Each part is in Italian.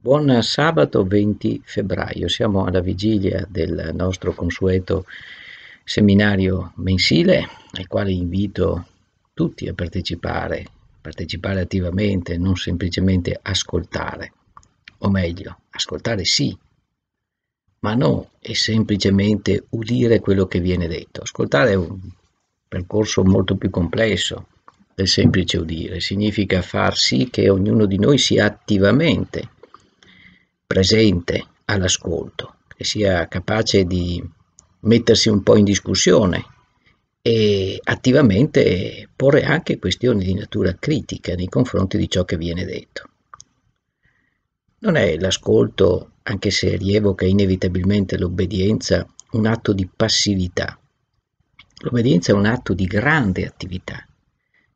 Buon sabato 20 febbraio, siamo alla vigilia del nostro consueto seminario mensile al quale invito tutti a partecipare, partecipare attivamente, non semplicemente ascoltare, o meglio, ascoltare sì, ma non è semplicemente udire quello che viene detto. Ascoltare è un percorso molto più complesso del semplice udire, significa far sì che ognuno di noi sia attivamente presente all'ascolto, che sia capace di mettersi un po' in discussione e attivamente porre anche questioni di natura critica nei confronti di ciò che viene detto. Non è l'ascolto, anche se rievoca inevitabilmente l'obbedienza, un atto di passività. L'obbedienza è un atto di grande attività.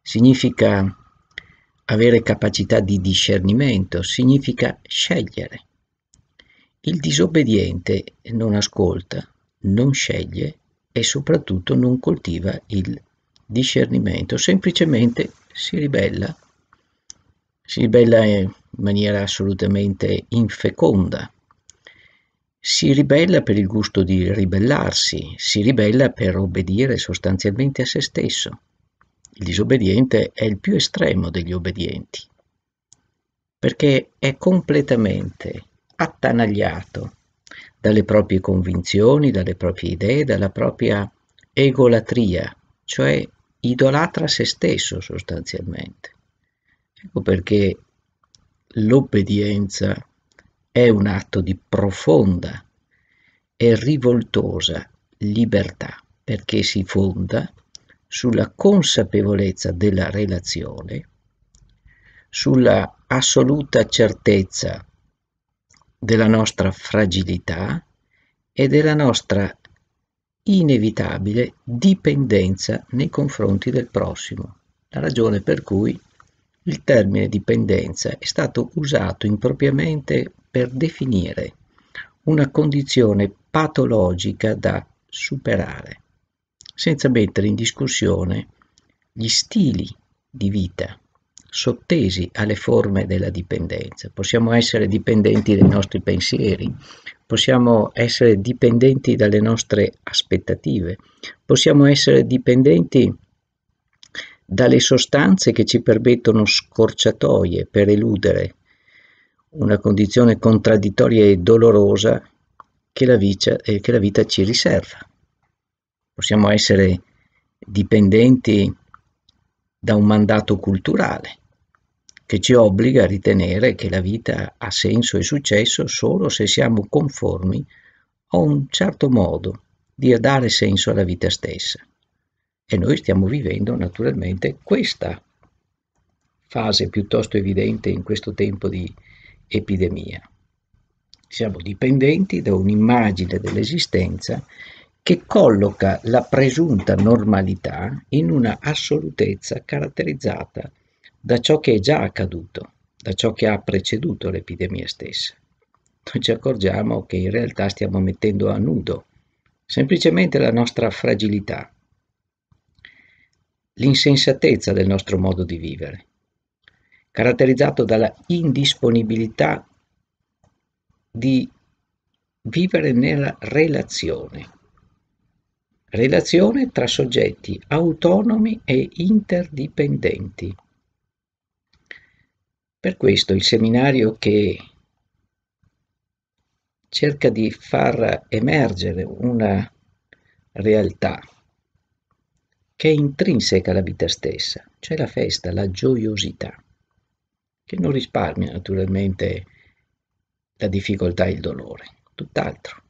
Significa avere capacità di discernimento, significa scegliere il disobbediente non ascolta, non sceglie e soprattutto non coltiva il discernimento, semplicemente si ribella, si ribella in maniera assolutamente infeconda, si ribella per il gusto di ribellarsi, si ribella per obbedire sostanzialmente a se stesso. Il disobbediente è il più estremo degli obbedienti, perché è completamente attanagliato dalle proprie convinzioni, dalle proprie idee, dalla propria egolatria, cioè idolatra se stesso sostanzialmente. Ecco perché l'obbedienza è un atto di profonda e rivoltosa libertà, perché si fonda sulla consapevolezza della relazione, sulla assoluta certezza della nostra fragilità e della nostra inevitabile dipendenza nei confronti del prossimo, la ragione per cui il termine dipendenza è stato usato impropriamente per definire una condizione patologica da superare, senza mettere in discussione gli stili di vita sottesi alle forme della dipendenza. Possiamo essere dipendenti dai nostri pensieri, possiamo essere dipendenti dalle nostre aspettative, possiamo essere dipendenti dalle sostanze che ci permettono scorciatoie per eludere una condizione contraddittoria e dolorosa che la vita, eh, che la vita ci riserva. Possiamo essere dipendenti da un mandato culturale, che ci obbliga a ritenere che la vita ha senso e successo solo se siamo conformi a un certo modo di dare senso alla vita stessa. E noi stiamo vivendo naturalmente questa fase piuttosto evidente in questo tempo di epidemia. Siamo dipendenti da un'immagine dell'esistenza che colloca la presunta normalità in una assolutezza caratterizzata da da ciò che è già accaduto, da ciò che ha preceduto l'epidemia stessa. Noi ci accorgiamo che in realtà stiamo mettendo a nudo semplicemente la nostra fragilità, l'insensatezza del nostro modo di vivere, caratterizzato dalla indisponibilità di vivere nella relazione, relazione tra soggetti autonomi e interdipendenti, per questo il seminario che cerca di far emergere una realtà che è intrinseca alla vita stessa, cioè la festa, la gioiosità, che non risparmia naturalmente la difficoltà e il dolore, tutt'altro.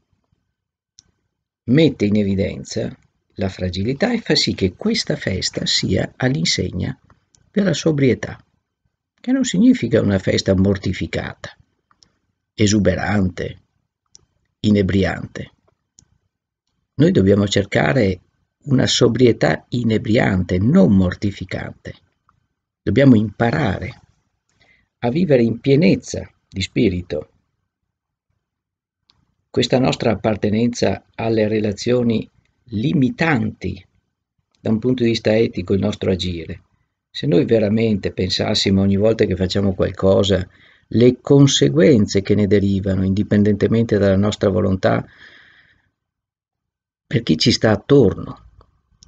Mette in evidenza la fragilità e fa sì che questa festa sia all'insegna della sobrietà che non significa una festa mortificata, esuberante, inebriante. Noi dobbiamo cercare una sobrietà inebriante, non mortificante. Dobbiamo imparare a vivere in pienezza di spirito. Questa nostra appartenenza alle relazioni limitanti da un punto di vista etico il nostro agire se noi veramente pensassimo ogni volta che facciamo qualcosa le conseguenze che ne derivano, indipendentemente dalla nostra volontà, per chi ci sta attorno,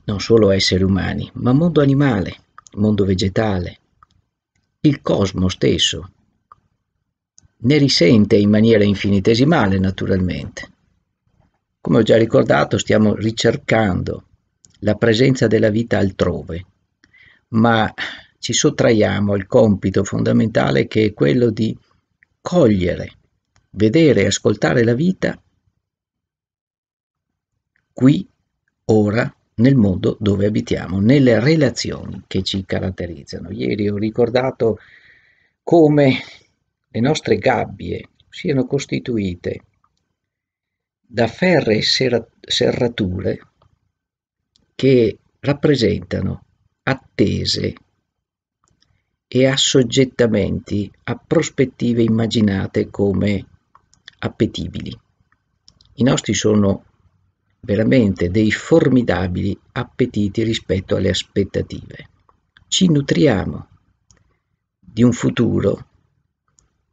non solo esseri umani, ma mondo animale, mondo vegetale, il cosmo stesso, ne risente in maniera infinitesimale naturalmente. Come ho già ricordato, stiamo ricercando la presenza della vita altrove, ma ci sottraiamo al compito fondamentale che è quello di cogliere, vedere e ascoltare la vita qui, ora, nel mondo dove abitiamo, nelle relazioni che ci caratterizzano. Ieri ho ricordato come le nostre gabbie siano costituite da ferre e serrature che rappresentano attese e assoggettamenti a prospettive immaginate come appetibili. I nostri sono veramente dei formidabili appetiti rispetto alle aspettative. Ci nutriamo di un futuro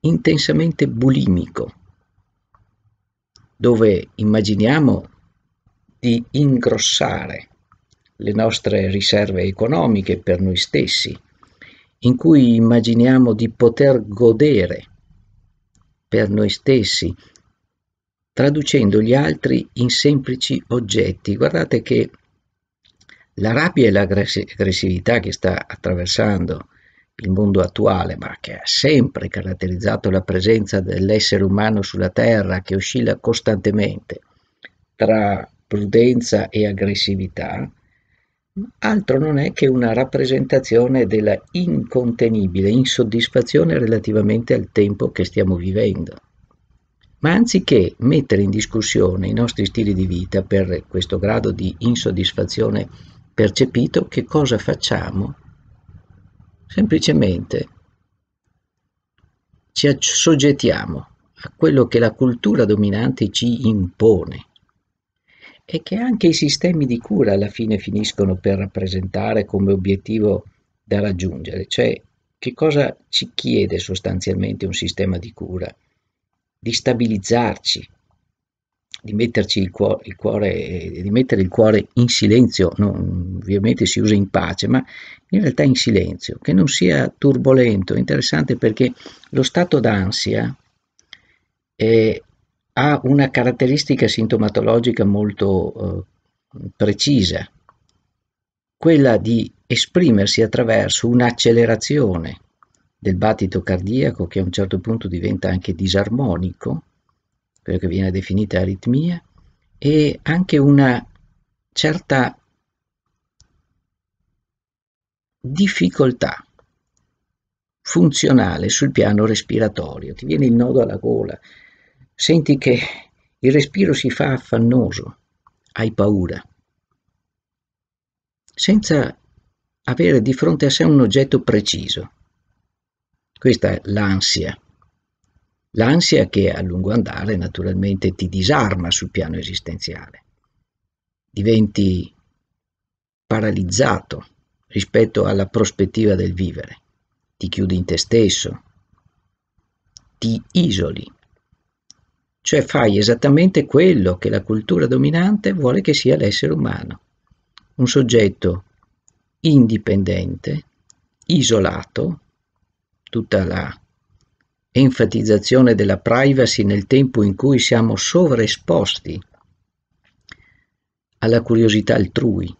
intensamente bulimico, dove immaginiamo di ingrossare le nostre riserve economiche per noi stessi, in cui immaginiamo di poter godere per noi stessi, traducendo gli altri in semplici oggetti. Guardate che la rabbia e l'aggressività che sta attraversando il mondo attuale, ma che ha sempre caratterizzato la presenza dell'essere umano sulla Terra, che oscilla costantemente tra prudenza e aggressività, altro non è che una rappresentazione della incontenibile insoddisfazione relativamente al tempo che stiamo vivendo. Ma anziché mettere in discussione i nostri stili di vita per questo grado di insoddisfazione percepito, che cosa facciamo? Semplicemente ci assoggettiamo a quello che la cultura dominante ci impone e che anche i sistemi di cura alla fine finiscono per rappresentare come obiettivo da raggiungere, cioè che cosa ci chiede sostanzialmente un sistema di cura? Di stabilizzarci, di metterci il cuore, il cuore di mettere il cuore in silenzio, no, ovviamente si usa in pace, ma in realtà in silenzio, che non sia turbolento, interessante perché lo stato d'ansia eh, ha una caratteristica sintomatologica molto eh, precisa, quella di esprimersi attraverso un'accelerazione del battito cardiaco che a un certo punto diventa anche disarmonico, quello che viene definita aritmia, e anche una certa difficoltà funzionale sul piano respiratorio. Ti viene il nodo alla gola, Senti che il respiro si fa affannoso, hai paura. Senza avere di fronte a sé un oggetto preciso. Questa è l'ansia. L'ansia che a lungo andare naturalmente ti disarma sul piano esistenziale. Diventi paralizzato rispetto alla prospettiva del vivere. Ti chiudi in te stesso. Ti isoli cioè fai esattamente quello che la cultura dominante vuole che sia l'essere umano, un soggetto indipendente, isolato, tutta la enfatizzazione della privacy nel tempo in cui siamo sovraesposti alla curiosità altrui,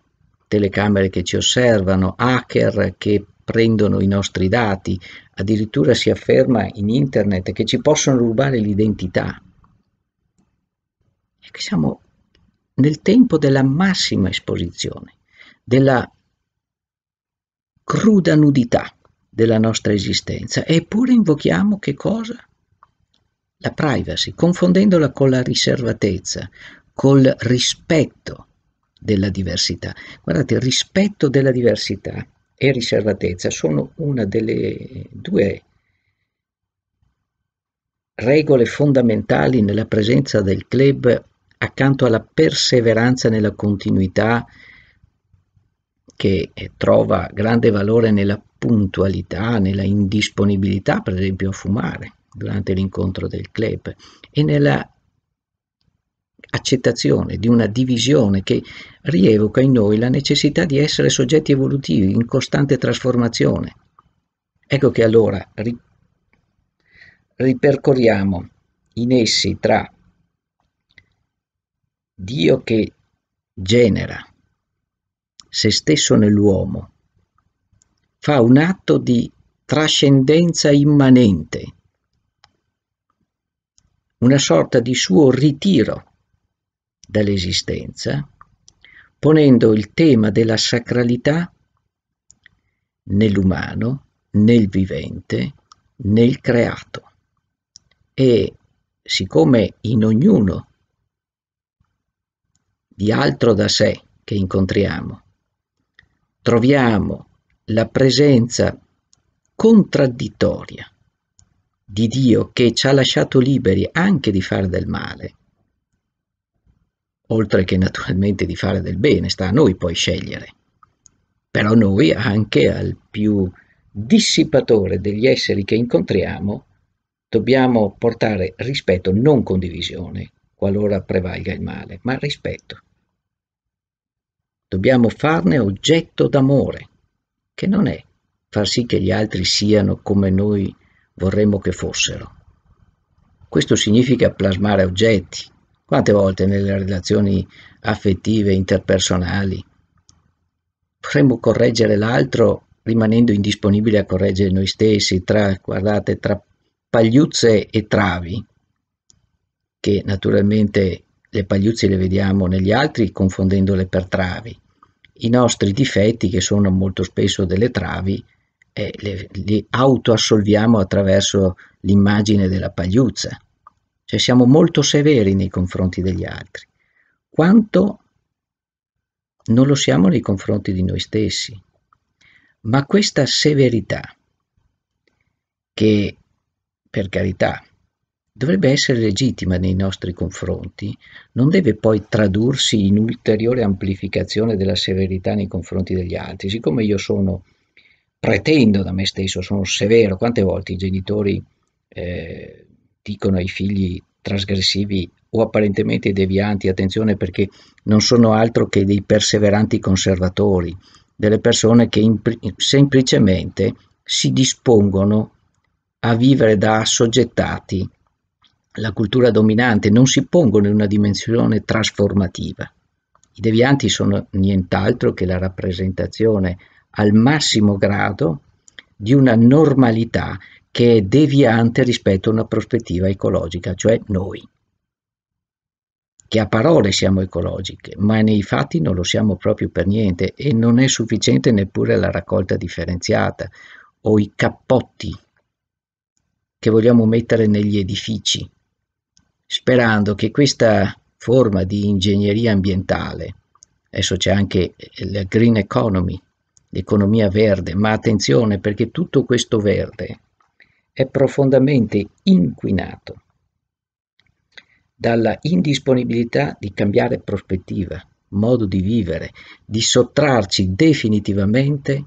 telecamere che ci osservano, hacker che prendono i nostri dati, addirittura si afferma in internet che ci possono rubare l'identità perché siamo nel tempo della massima esposizione, della cruda nudità della nostra esistenza, eppure invochiamo che cosa? La privacy, confondendola con la riservatezza, col rispetto della diversità. Guardate, rispetto della diversità e riservatezza sono una delle due regole fondamentali nella presenza del club accanto alla perseveranza nella continuità che eh, trova grande valore nella puntualità, nella indisponibilità, per esempio a fumare durante l'incontro del club e nella accettazione di una divisione che rievoca in noi la necessità di essere soggetti evolutivi in costante trasformazione. Ecco che allora ripercorriamo in essi tra Dio che genera se stesso nell'uomo, fa un atto di trascendenza immanente, una sorta di suo ritiro dall'esistenza, ponendo il tema della sacralità nell'umano, nel vivente, nel creato. E siccome in ognuno di altro da sé che incontriamo. Troviamo la presenza contraddittoria di Dio che ci ha lasciato liberi anche di fare del male, oltre che naturalmente di fare del bene, sta a noi poi scegliere, però noi anche al più dissipatore degli esseri che incontriamo dobbiamo portare rispetto, non condivisione, qualora prevalga il male, ma rispetto. Dobbiamo farne oggetto d'amore, che non è far sì che gli altri siano come noi vorremmo che fossero. Questo significa plasmare oggetti. Quante volte nelle relazioni affettive, interpersonali, vorremmo correggere l'altro rimanendo indisponibili a correggere noi stessi tra, guardate, tra pagliuzze e travi, che naturalmente le pagliuzze le vediamo negli altri confondendole per travi. I nostri difetti, che sono molto spesso delle travi, eh, le, li autoassolviamo attraverso l'immagine della pagliuzza. Cioè siamo molto severi nei confronti degli altri. Quanto non lo siamo nei confronti di noi stessi. Ma questa severità, che per carità dovrebbe essere legittima nei nostri confronti, non deve poi tradursi in ulteriore amplificazione della severità nei confronti degli altri. Siccome io sono, pretendo da me stesso, sono severo, quante volte i genitori eh, dicono ai figli trasgressivi o apparentemente devianti, attenzione perché non sono altro che dei perseveranti conservatori, delle persone che impl- semplicemente si dispongono a vivere da assoggettati la cultura dominante non si pongono in una dimensione trasformativa. I devianti sono nient'altro che la rappresentazione al massimo grado di una normalità che è deviante rispetto a una prospettiva ecologica, cioè noi, che a parole siamo ecologiche, ma nei fatti non lo siamo proprio per niente e non è sufficiente neppure la raccolta differenziata o i cappotti che vogliamo mettere negli edifici sperando che questa forma di ingegneria ambientale, adesso c'è anche la green economy, l'economia verde, ma attenzione perché tutto questo verde è profondamente inquinato dalla indisponibilità di cambiare prospettiva, modo di vivere, di sottrarci definitivamente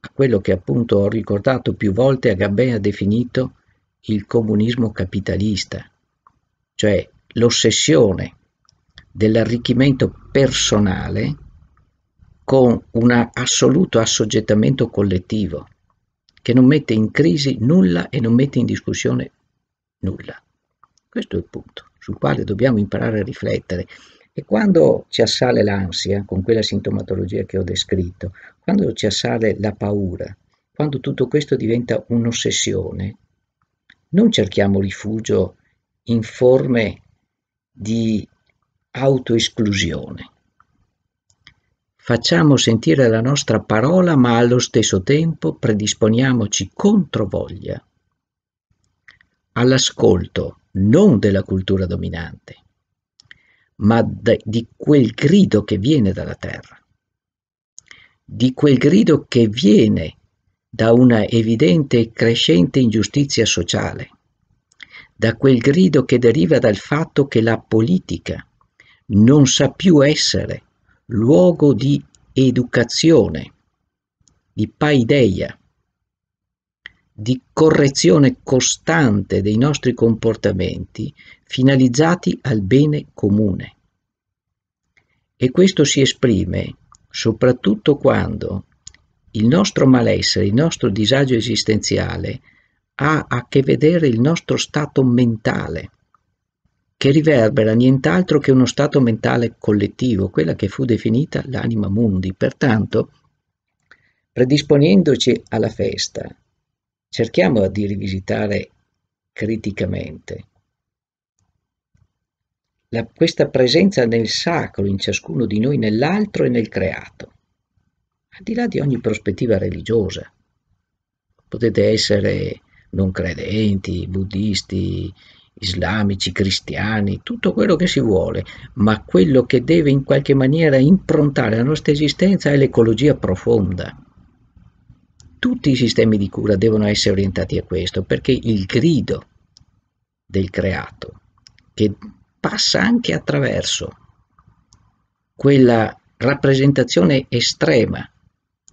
a quello che appunto ho ricordato più volte Agabè ha definito il comunismo capitalista, cioè l'ossessione dell'arricchimento personale con un assoluto assoggettamento collettivo che non mette in crisi nulla e non mette in discussione nulla. Questo è il punto sul quale dobbiamo imparare a riflettere. E quando ci assale l'ansia, con quella sintomatologia che ho descritto, quando ci assale la paura, quando tutto questo diventa un'ossessione, non cerchiamo rifugio in forme di autoesclusione. Facciamo sentire la nostra parola, ma allo stesso tempo predisponiamoci contro voglia all'ascolto non della cultura dominante, ma di quel grido che viene dalla terra, di quel grido che viene da una evidente e crescente ingiustizia sociale da quel grido che deriva dal fatto che la politica non sa più essere luogo di educazione, di paideia, di correzione costante dei nostri comportamenti finalizzati al bene comune. E questo si esprime soprattutto quando il nostro malessere, il nostro disagio esistenziale ha a che vedere il nostro stato mentale, che riverbera nient'altro che uno stato mentale collettivo, quella che fu definita l'anima mundi. Pertanto, predisponendoci alla festa, cerchiamo di rivisitare criticamente la, questa presenza nel sacro in ciascuno di noi, nell'altro e nel creato, al di là di ogni prospettiva religiosa. Potete essere non credenti, buddisti, islamici, cristiani, tutto quello che si vuole, ma quello che deve in qualche maniera improntare la nostra esistenza è l'ecologia profonda. Tutti i sistemi di cura devono essere orientati a questo, perché il grido del creato, che passa anche attraverso quella rappresentazione estrema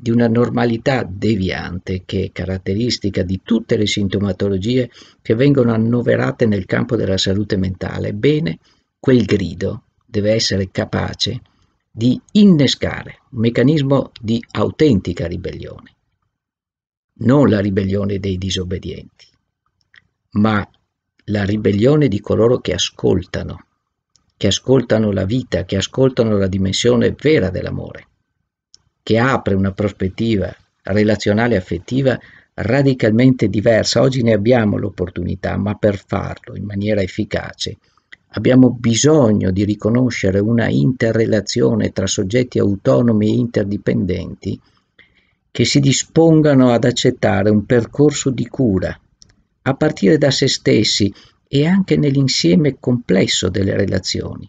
di una normalità deviante che è caratteristica di tutte le sintomatologie che vengono annoverate nel campo della salute mentale, bene, quel grido deve essere capace di innescare un meccanismo di autentica ribellione, non la ribellione dei disobbedienti, ma la ribellione di coloro che ascoltano, che ascoltano la vita, che ascoltano la dimensione vera dell'amore che apre una prospettiva relazionale e affettiva radicalmente diversa. Oggi ne abbiamo l'opportunità, ma per farlo in maniera efficace abbiamo bisogno di riconoscere una interrelazione tra soggetti autonomi e interdipendenti che si dispongano ad accettare un percorso di cura a partire da se stessi e anche nell'insieme complesso delle relazioni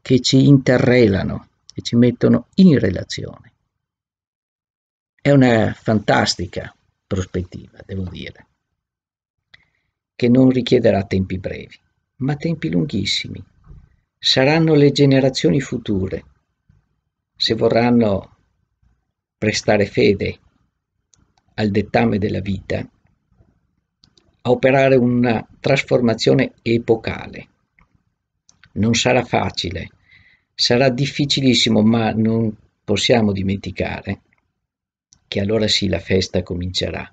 che ci interrelano e ci mettono in relazione. È una fantastica prospettiva, devo dire, che non richiederà tempi brevi, ma tempi lunghissimi. Saranno le generazioni future, se vorranno prestare fede al dettame della vita, a operare una trasformazione epocale. Non sarà facile, sarà difficilissimo, ma non possiamo dimenticare che allora sì la festa comincerà,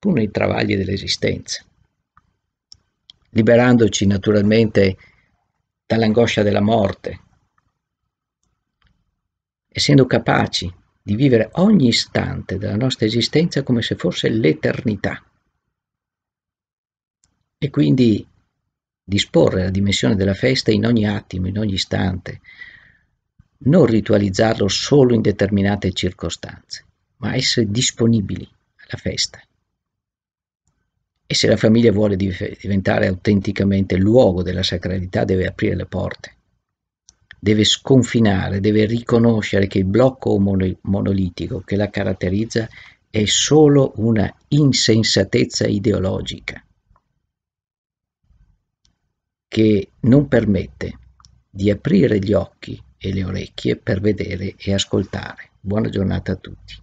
pur nei travagli dell'esistenza. Liberandoci naturalmente dall'angoscia della morte, essendo capaci di vivere ogni istante della nostra esistenza come se fosse l'eternità. E quindi disporre la dimensione della festa in ogni attimo, in ogni istante, non ritualizzarlo solo in determinate circostanze ma essere disponibili alla festa. E se la famiglia vuole diventare autenticamente luogo della sacralità, deve aprire le porte, deve sconfinare, deve riconoscere che il blocco monolitico che la caratterizza è solo una insensatezza ideologica che non permette di aprire gli occhi e le orecchie per vedere e ascoltare. Buona giornata a tutti.